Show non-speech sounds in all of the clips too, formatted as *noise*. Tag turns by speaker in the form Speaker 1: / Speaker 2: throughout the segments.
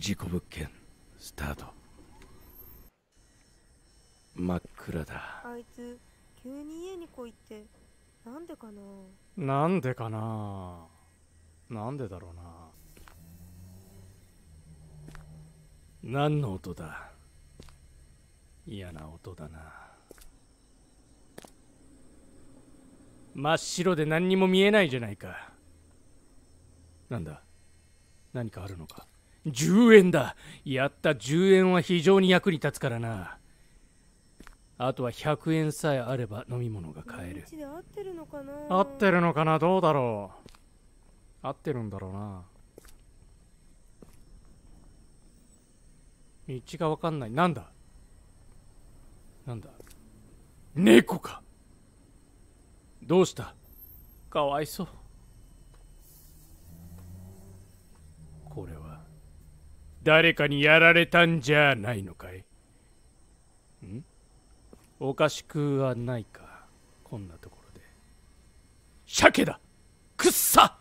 Speaker 1: 事故物件スタート真っ暗だあいつ急に家に来いってなんでかななんでかななんでだろうな何の音だ嫌な音だな真っ白で何にも見えないじゃないかなんだ何かあるのか10円だやった10円は非常に役に立つからなあとは100円さえあれば飲み物が買える合ってるのかな合ってるのかなどうだろう合ってるんだろうな道が分かんないなんだなんだ猫かどうしたかわいそう誰かにやられたんじゃないのかいんおかしくはないかこんなところで鮭だくっさ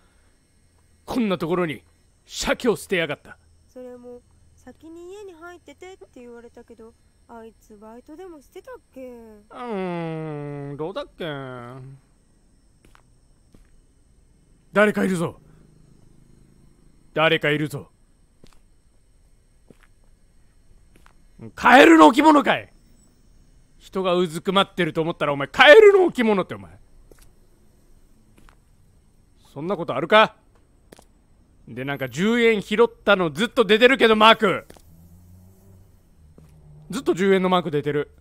Speaker 1: こんなところに鮭を捨てやがったそれも先に家に入っててって言われたけどあいつバイトでもしてたっけうんどうだっけ誰かいるぞ誰かいるぞカエルの置物かい人がうずくまってると思ったらお前カエルの置物ってお前そんなことあるかでなんか10円拾ったのずっと出てるけどマークずっと10円のマーク出てる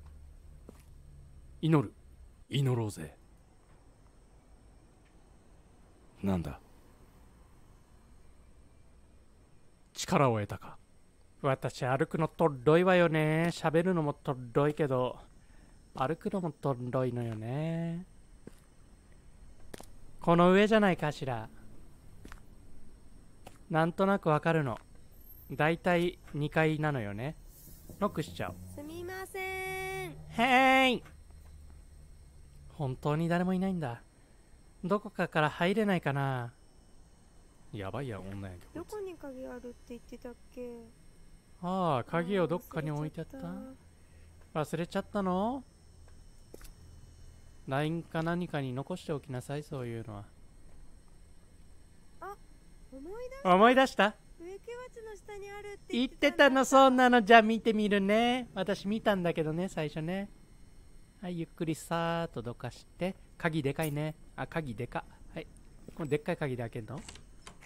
Speaker 1: 祈る祈ろうぜなんだ力を得たか私歩くのとろいわよね喋るのもとろいけど歩くのもとろいのよねこの上じゃないかしらなんとなくわかるのだいたい2階なのよねノックしちゃうすみませんへい本当に誰もいないんだどこかから入れないかなやばいや女やけどどこに鍵あるって言ってたっけああ鍵をどっかに置いてあった忘れちゃったの ?LINE か何かに残しておきなさいそういうのはあ思い出したって言ってたのそんなのじゃあ見てみるね私見たんだけどね最初ねはいゆっくりさーっとどかして鍵でかいねあ鍵でかはいこのでっかい鍵で開けるの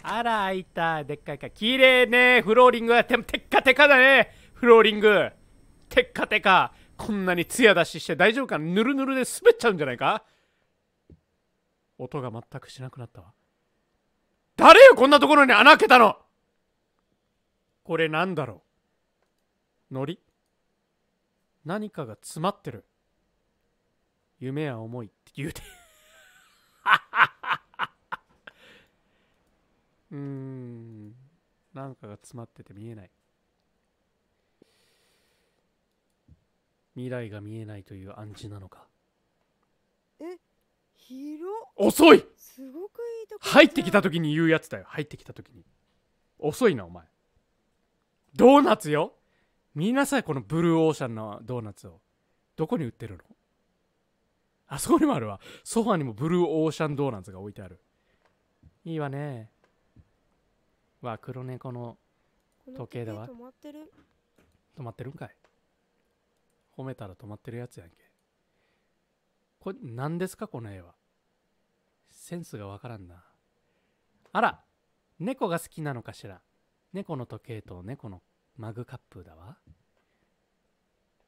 Speaker 1: あら、開いた。でっかいか。綺麗ね。フローリングて。テッカテカだね。フローリング。テッカテカ。こんなにツヤ出しして大丈夫かぬるぬるで滑っちゃうんじゃないか音が全くしなくなったわ。誰よ、こんなところに穴開けたのこれなんだろう糊何かが詰まってる。夢や思いって言うて。ははうーんなんかが詰まってて見えない未来が見えないという暗示なのかえ広遅いすごくいいとこ入ってきた時に言うやつだよ入ってきた時に遅いなお前ドーナツよ見なさいこのブルーオーシャンのドーナツをどこに売ってるのあそこにもあるわソファにもブルーオーシャンドーナツが置いてあるいいわねわ黒猫の時計だわ。止まってる。止まってるんかい。褒めたら止まってるやつやんけ。これ、何ですか、この絵は。センスがわからんな。あら猫が好きなのかしら猫の時計と猫のマグカップだわ。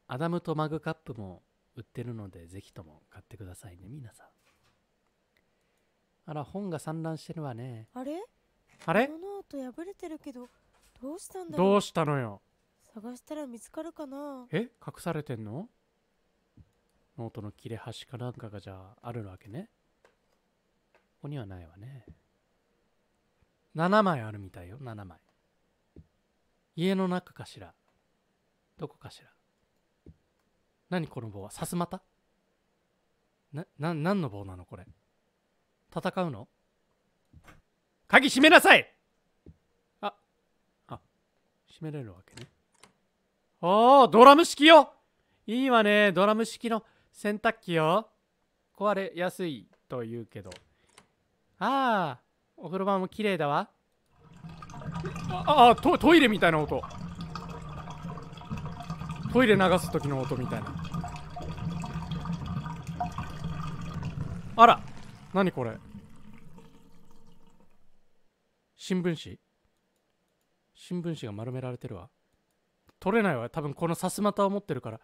Speaker 1: アダムとマグカップも売ってるので、ぜひとも買ってくださいね、皆さん。あら、本が散乱してるわね。あれあれノート破れてるけどどうしたんだどうしたのよ探したら見つかるかなえ隠されてんのノートの切れ端かなんかがじゃああるわけねここにはないわね7枚あるみたいよ7枚家の中かしらどこかしら何この棒はさすまたな、な、何の棒なのこれ戦うの鍵閉めなさいあ、あ、閉めれるわけね。おあドラム式よいいわね、ドラム式の洗濯機よ。壊れやすいと言うけど。ああ、お風呂場も綺麗だわ。ああト、トイレみたいな音。トイレ流す時の音みたいな。あら、何これ。新聞紙新聞紙が丸められてるわ取れないわ多分このさすまたを持ってるから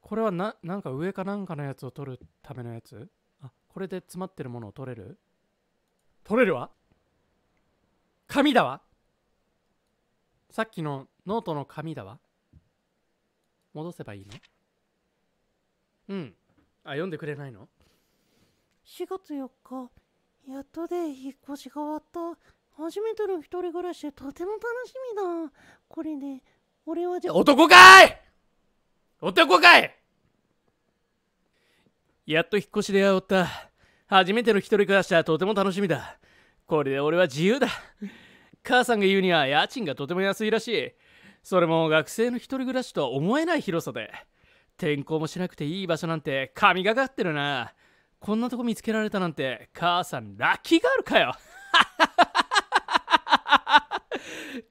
Speaker 1: これはななんか上かなんかのやつを取るためのやつあこれで詰まってるものを取れる取れるわ紙だわさっきのノートの紙だわ戻せばいいのうんあ読んでくれないの4月4日やっとで引っ越しが終わった。初めての一人暮らしでとても楽しみだ。これで、俺はじゃ、男かい男かいやっと引っ越しで会おった。初めての一人暮らしはとても楽しみだ。これで俺は自由だ。母さんが言うには家賃がとても安いらしい。それも学生の一人暮らしとは思えない広さで。転校もしなくていい場所なんて神がかってるな。こんなとこ見つけられたなんて、母さんラッキーガールかよ *laughs*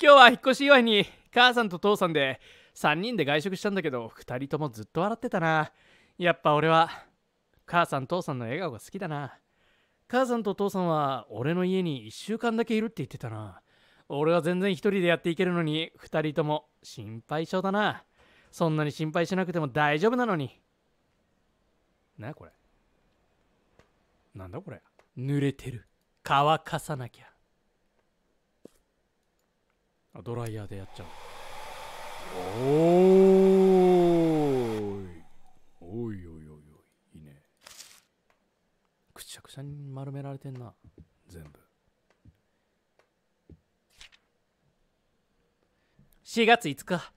Speaker 1: 今日は引っ越し祝いに、母さんと父さんで3人で外食したんだけど、2人ともずっと笑ってたな。やっぱ俺は、母さん父さんの笑顔が好きだな。母さんと父さんは俺の家に1週間だけいるって言ってたな。俺は全然一人でやっていけるのに、二人とも心配性だな。そんなに心配しなくても大丈夫なのに。なこれ。なんだこれ濡れてる乾かさなきゃあドライヤーでやっちゃうおーいおいおいおいおいいいねくちゃくちゃに丸められてんな全部4月5日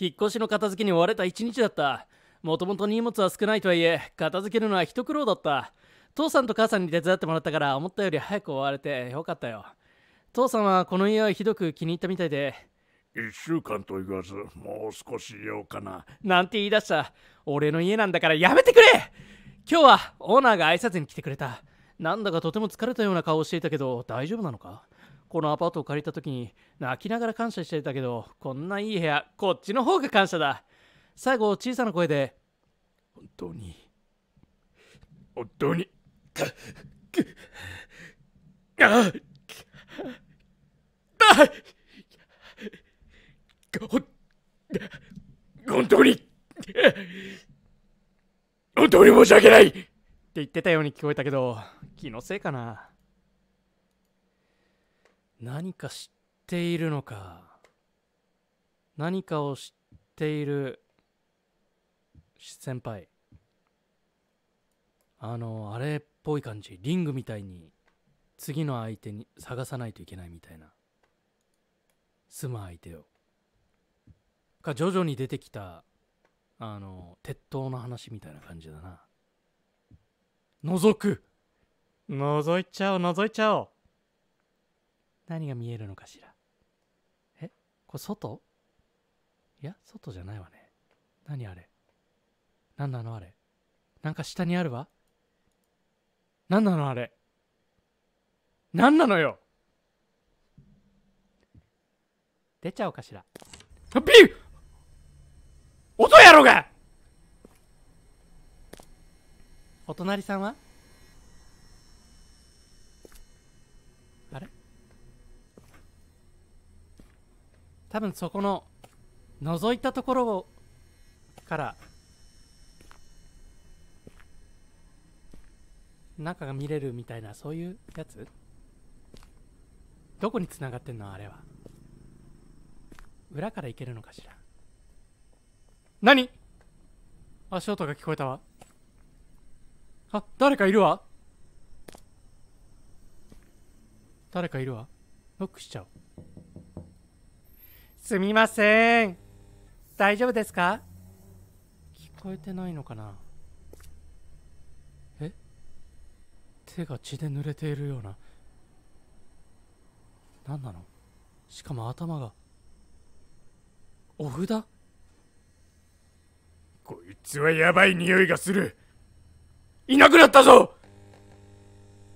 Speaker 1: 引っ越しの片付けに追われた一日だったもともと荷物は少ないとはいえ片付けるのは一苦労だった父さんと母さんに手伝ってもらったから思ったより早く終われてよかったよ父さんはこの家をひどく気に入ったみたいで1週間と言わずもう少しいようかななんて言い出した俺の家なんだからやめてくれ今日はオーナーが挨拶に来てくれたなんだかとても疲れたような顔をしていたけど大丈夫なのかこのアパートを借りた時に泣きながら感謝していたけどこんないい部屋こっちの方が感謝だ最後小さな声で本当に本当にあ、本当に、
Speaker 2: 本当に申し訳ないっ
Speaker 1: て言ってたように聞こえたけど、気のせいかな。何か知っているのか。何かを知っている先輩。あの、あれ、ぽい感じリングみたいに次の相手に探さないといけないみたいな住む相手をが徐々に出てきたあの鉄塔の話みたいな感じだな覗く覗いちゃおう覗いちゃおう何が見えるのかしらえこれ外いや外じゃないわね何あれ何なのあれなんか下にあるわ何なのあれ何なのよ出ちゃおうかしらビー音やろがお隣さんはあれ多分そこの覗いたところから中が見れるみたいなそういうやつどこに繋がってんのあれは裏から行けるのかしら何足音が聞こえたわあ誰かいるわ誰かいるわノックしちゃうすみません大丈夫ですか聞こえてないのかな手が血で濡れているような何なのしかも頭がお札こいつはやばい匂いがするいなくなったぞ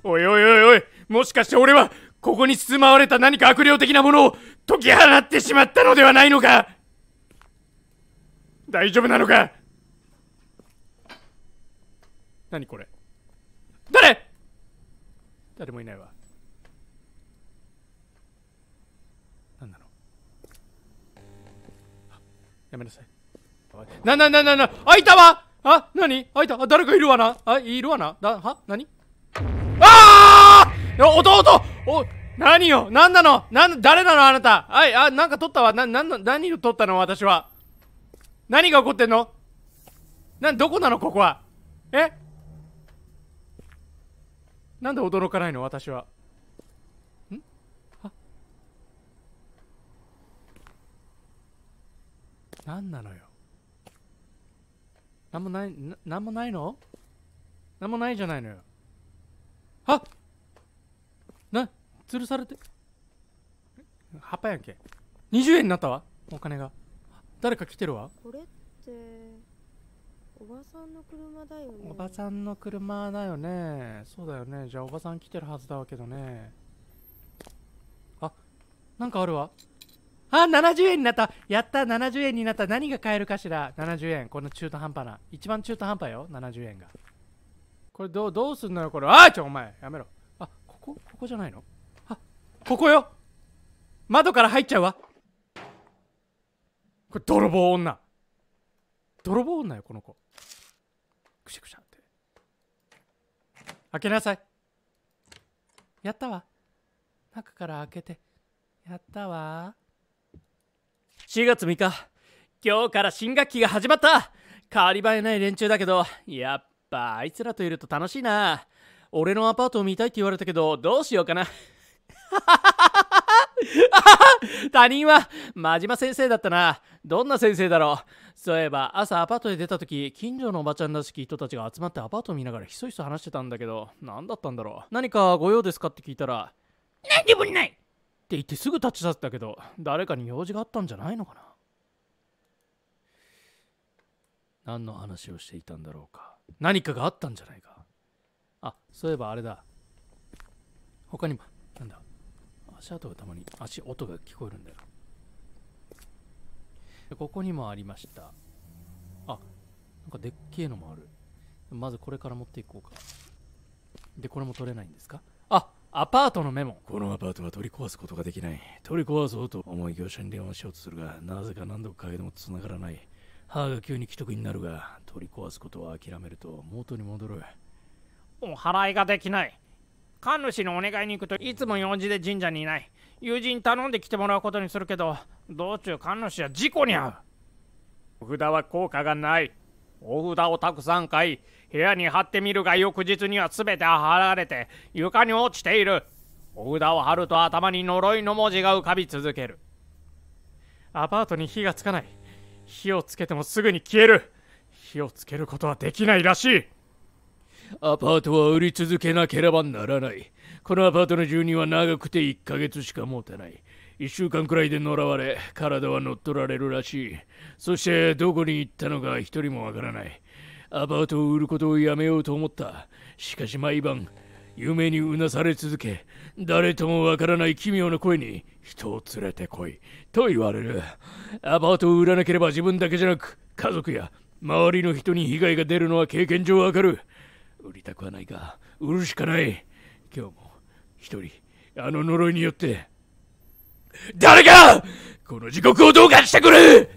Speaker 1: おいおいおいおいもしかして俺はここに住まわれた何か悪霊的なものを解き放ってしまったのではないのか大丈夫なのか何これ誰もいないわ何なのやめなさいなななななあいたわあ何あいたあ誰かいるわなあいるわなだは何ああ弟お何よ何なのなん誰なのあなたはいあなんか取ったわななんの何を取ったの私は何が起こってんのなどこなのここはえなんで驚かないの私はんはなんなのよなんもないななんもないのなんもないじゃないのよっな吊るされて葉っぱやんけ20円になったわお金が誰か来てるわこれっておばさんの車だよねおばさんの車だよねそうだよねじゃあおばさん来てるはずだけどねあなんかあるわあ70円になったやった70円になった何が買えるかしら70円この中途半端な一番中途半端よ70円がこれどうどうすんのよこれああちょお前やめろあここここじゃないのあここよ窓から入っちゃうわこれ泥棒女泥棒女よこの子開けなさいやったわ中から開けてやったわ4月3日今日から新学期が始まった変わり映えない連中だけどやっぱあいつらといると楽しいな俺のアパートを見たいって言われたけどどうしようかな *laughs* 他人は真島先生だったなどんな先生だろうそういえば朝アパートで出た時近所のおばちゃんらしき人たちが集まってアパート見ながらひそひそ話してたんだけど何だったんだろう何かご用ですかって聞いたら何でもないって言ってすぐ立ち去ったけど誰かに用事があったんじゃないのかな何の話をしていたんだろうか何かがあったんじゃないかあそういえばあれだ他にもなんだ足跡がたまに足音が聞こえるんだよでここにもありましたあなんかでっけえのもあるまずこれから持っていこうかでこれも取れないんですかあアパートのメモこのアパートは取り壊すことができない取り壊そうと思い業者に電話しようとするがなぜか何度かでも繋がらない母が急に既得になるが取り壊すことを諦めると元に戻るお払いができない神主のお願いに行くといつも用事で神社にいない友人頼んで来てもらうことにするけど道中神主は事故に遭う札は効果がないお札をたくさん買い部屋に貼ってみるが翌日には全て貼られて床に落ちているお札を貼ると頭に呪いの文字が浮かび続けるアパートに火がつかない火をつけてもすぐに消える火をつけることはできないらしいアパートは売り続けなければならない。このアパートの住人は長くて1ヶ月しか持たない。1週間くらいで呪われ、体は乗っ取られるらしい。そしてどこに行ったのか1人もわからない。アパートを売ることをやめようと思った。しかし毎晩、夢にうなされ続け、誰ともわからない奇妙な声に人を連れてこいと言われる。アパートを売らなければ自分だけじゃなく、家族や周りの人に被害が出るのは経験上わかる。売りたくはないが、売るしかない。今日も一人、あの呪いによって、誰かこの地獄をどうかしてくれ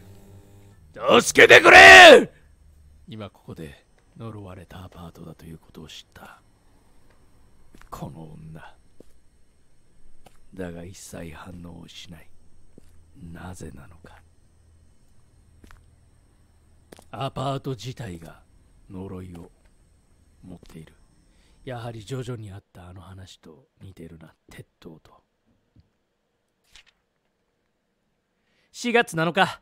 Speaker 1: 助けてくれ今ここで呪われたアパートだということを知った。この女。だが一切反応をしない。なぜなのか。アパート自体が呪いを持っているやはり徐々にあったあの話と似てるな鉄塔と4月7日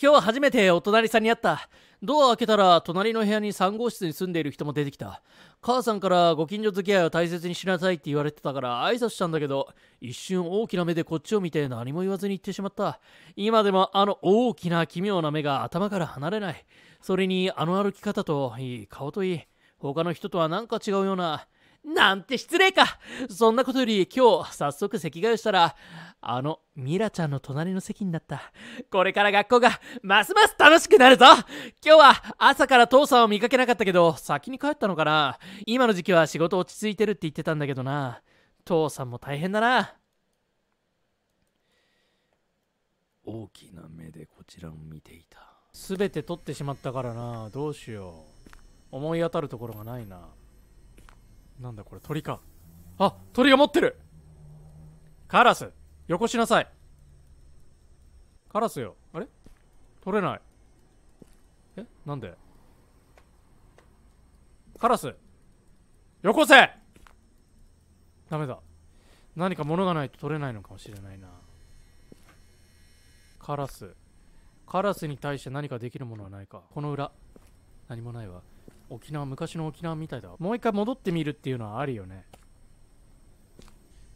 Speaker 1: 今日初めてお隣さんに会ったドア開けたら隣の部屋に3号室に住んでいる人も出てきた母さんからご近所付き合いを大切にしなさいって言われてたから挨拶したんだけど一瞬大きな目でこっちを見て何も言わずに行ってしまった今でもあの大きな奇妙な目が頭から離れないそれにあの歩き方といい顔といい他の人とは何か違うような。なんて失礼かそんなことより今日早速席替えをしたらあのミラちゃんの隣の席になったこれから学校がますます楽しくなるぞ今日は朝から父さんを見かけなかったけど先に帰ったのかな今の時期は仕事落ち着いてるって言ってたんだけどな父さんも大変だな大きな目でこちらを見ていた全て取ってしまったからなどうしよう思い当たるところがないななんだこれ鳥かあ鳥が持ってるカラスよこしなさいカラスよあれ取れないえなんでカラスよこせダメだ何か物がないと取れないのかもしれないなカラスカラスに対して何かできるものはないかこの裏何もないわ沖縄昔の沖縄みたいだもう一回戻ってみるっていうのはあるよね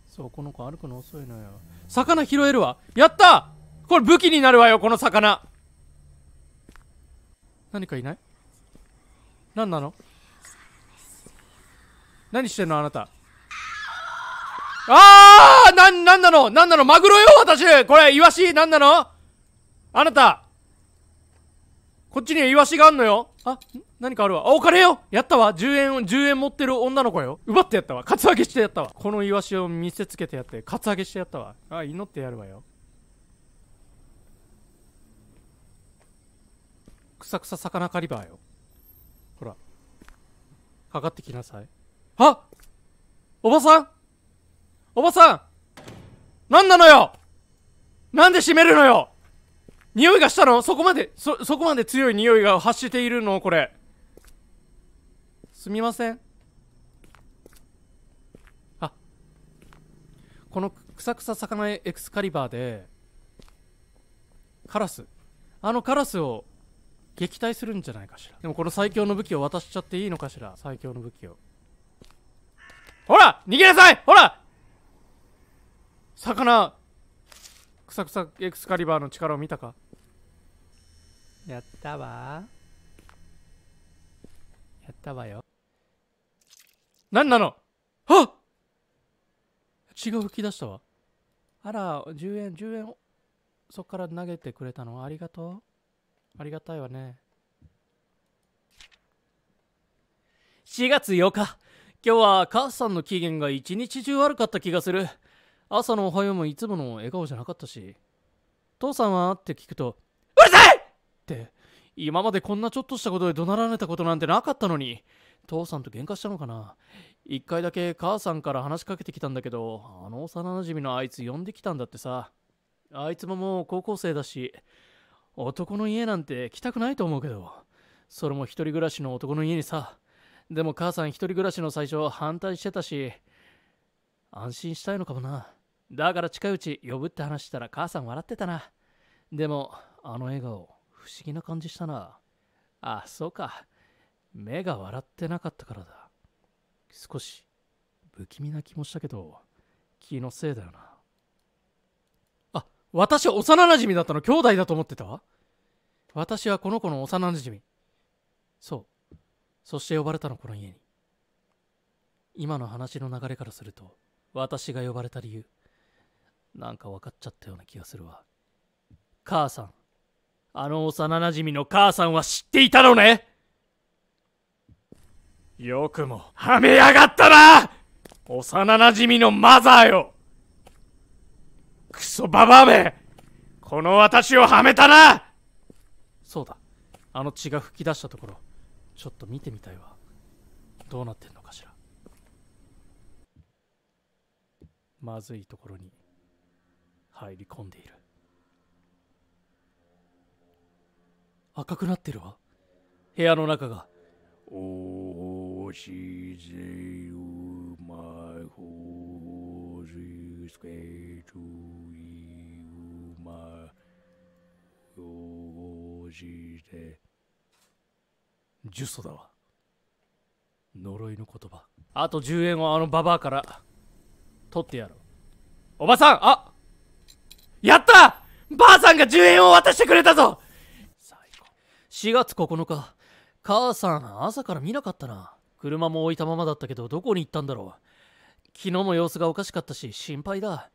Speaker 1: そうこの子歩くの遅いのよ魚拾えるわやったこれ武器になるわよこの魚何かいない何なの何してんのあなたああな、なんなのなんなのマグロよ私これ、イワシなんなのあなたこっちにイワシがあんのよあ、何かあるわ。あ、お金よやったわ !10 円、10円持ってる女の子よ。奪ってやったわ。カツアゲしてやったわ。このイワシを見せつけてやって、カツアゲしてやったわ。あ、祈ってやるわよ。くさくさ魚狩りバーよ。ほら。かかってきなさい。あおばさんおばさんなんなのよなんで閉めるのよ匂いがしたのそこまでそそこまで強い匂いが発しているのこれすみませんあこのくさくさ魚エクスカリバーでカラスあのカラスを撃退するんじゃないかしらでもこの最強の武器を渡しちゃっていいのかしら最強の武器をほら逃げなさいほら魚クサクサエクスカリバーの力を見たかやったわやったわよ何なのあ血が吹き出したわあら10円10円そっから投げてくれたのありがとうありがたいわね4月8日今日は母さんの期限が一日中悪かった気がする朝のおはようもいつもの笑顔じゃなかったし父さんはって聞くとうるさいって今までこんなちょっとしたことで怒鳴られたことなんてなかったのに父さんと喧嘩したのかな一回だけ母さんから話しかけてきたんだけどあの幼なじみのあいつ呼んできたんだってさあいつももう高校生だし男の家なんて来たくないと思うけどそれも一人暮らしの男の家にさでも母さん一人暮らしの最初反対してたし安心したいのかもなだから近いうち呼ぶって話したら母さん笑ってたなでもあの笑顔不思議な感じしたな。あ、そうか。目が笑ってなかったからだ。少し不気味な気もしたけど、気のせいだよな。あ、私は幼なじみだったの兄弟だと思ってた私はこの子の幼馴染。そう。そして呼ばれたの、この家に。今の話の流れからすると、私が呼ばれた理由、なんか分かっちゃったような気がするわ。母さん。あの幼なじみの母さんは知っていたのねよくも、
Speaker 2: はめやがったな
Speaker 1: 幼なじみのマザーよクソババアめこの私をはめたなそうだ、あの血が噴き出したところ、ちょっと見てみたいわ。どうなってんのかしら。まずいところに入り込んでいる。赤くなってるわ部屋の中がおしぜゆまいほじすけちゅいうまいほよじて呪詛だわ呪いの言葉あと10円をあのババアから取ってやろうおばさんあやったばあさんが10円を渡してくれたぞ4月9日。母さん、朝から見なかったな。車も置いたままだったけど、どこに行ったんだろう。昨日も様子がおかしかったし、心配だ。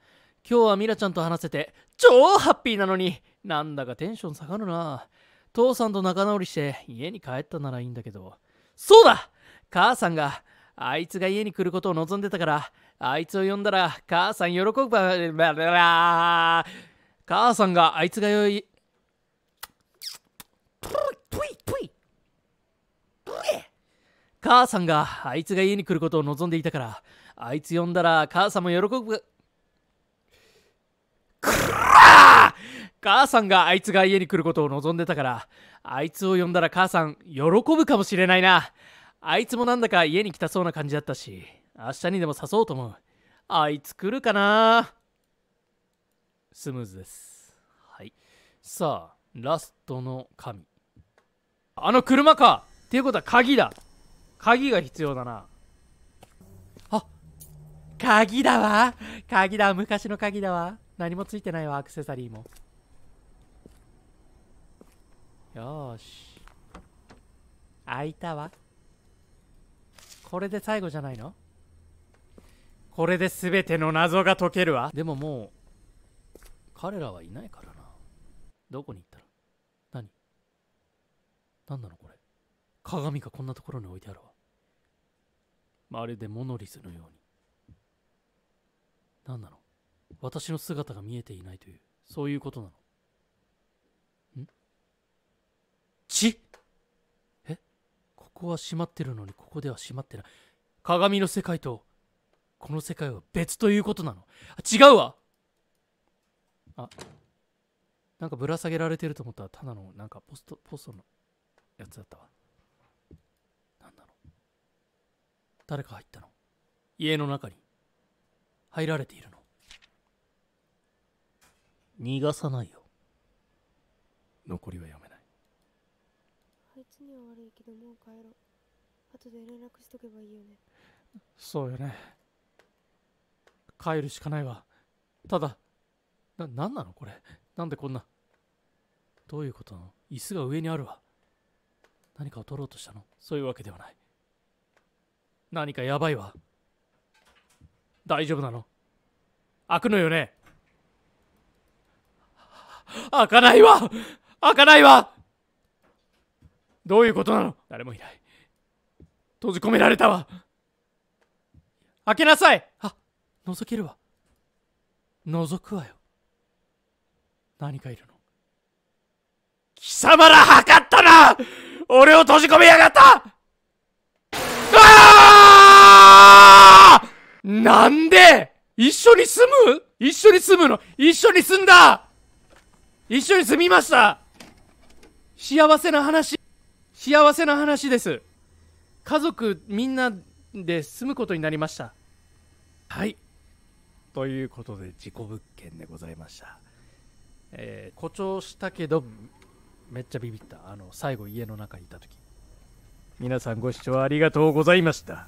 Speaker 1: 今日はミラちゃんと話せて、超ハッピーなのに、なんだかテンション下がるな。父さんと仲直りして、家に帰ったならいいんだけど。そうだ母さんが、あいつが家に来ることを望んでたから、あいつを呼んだら、母さん喜ぶば、母さんがあいつがよい。ぷいぷい母さんがあいつが家に来ることを望んでいたからあいつ呼んだら母さんも喜ぶ母さんがあいつが家に来ることを望んでたからあいつを呼んだら母さん喜ぶかもしれないなあいつもなんだか家に来たそうな感じだったし明日にでも誘おうと思うあいつ来るかなスムーズですはいさあラストの神あの車かっていうことは鍵だ鍵が必要だな。あ鍵だわ鍵だ昔の鍵だわ何もついてないわ、アクセサリーも。よし。開いたわ。これで最後じゃないのこれで全ての謎が解けるわ。でももう、彼らはいないからな。どこに行ったの何なのこれ鏡がこんなところに置いてあるわまるでモノリスのように何なの私の姿が見えていないというそういうことなのん血えここは閉まってるのにここでは閉まってない鏡の世界とこの世界は別ということなの違うわあなんかぶら下げられてると思ったらただのなんかポストポストのやつだったわ何ろう誰か入ったの家の中に入られているの逃がさないよ残りはやめないあいつには悪いけどもう帰ろう後で連絡しとけばいいよねそうよね帰るしかないわただな何なのこれなんでこんなどういうことなの椅子が上にあるわ何かを取ろうとしたのそういうわけではない何かやばいわ大丈夫なの開くのよね開かないわ開かないわどういうことなの誰もいない閉じ込められたわ開けなさいあ覗けるわ覗くわよ何かいるの貴様ら測ったな俺を閉じ込めやがったああなんで一緒に住む一緒に住むの一緒に住んだ一緒に住みました幸せな話幸せな話です家族みんなで住むことになりましたはいということで事故物件でございましたえー、誇張したけどめっちゃビビったあの最後家の中にいた時皆さんご視聴ありがとうございました